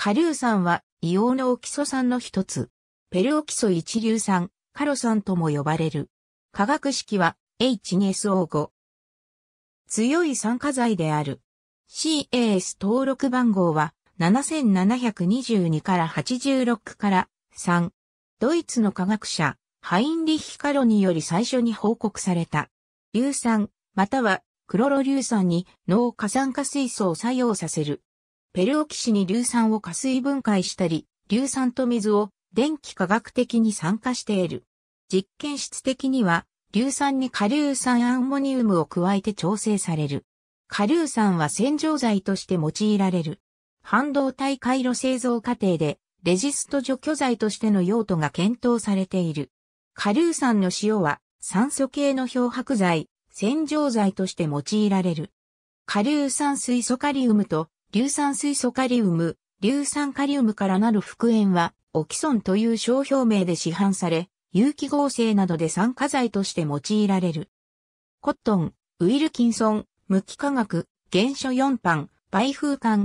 カュウ酸は硫黄のオキソ酸の一つ。ペルオキソ一硫酸、カロ酸とも呼ばれる。化学式は H2SO5。強い酸化剤である。CAS 登録番号は7722から86から3。ドイツの科学者、ハインリッヒ・カロにより最初に報告された。硫酸、またはクロロ硫酸に脳過酸化水素を作用させるペルオキシに硫酸を加水分解したり、硫酸と水を電気化学的に酸化している。実験室的には、硫酸に下硫酸アンモニウムを加えて調整される。下硫酸は洗浄剤として用いられる。半導体回路製造過程で、レジスト除去剤としての用途が検討されている。下硫酸の塩は酸素系の漂白剤、洗浄剤として用いられる。下硫酸水素カリウムと硫酸水素カリウム、硫酸カリウムからなる副塩は、オキソンという商標名で市販され、有機合成などで酸化剤として用いられる。コットン、ウィルキンソン、無機化学、原書4版、倍風ワン、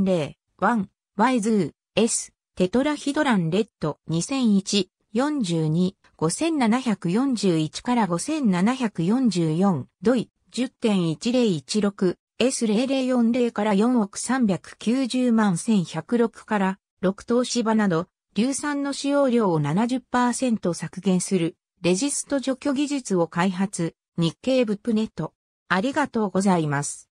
1、y ズー、s、テトラヒドランレッド2001、42、5741から5744、ドイ、10.1016、S0040 から4億390万1106から6等芝など、硫酸の使用量を70%削減するレジスト除去技術を開発、日経ブップネット。ありがとうございます。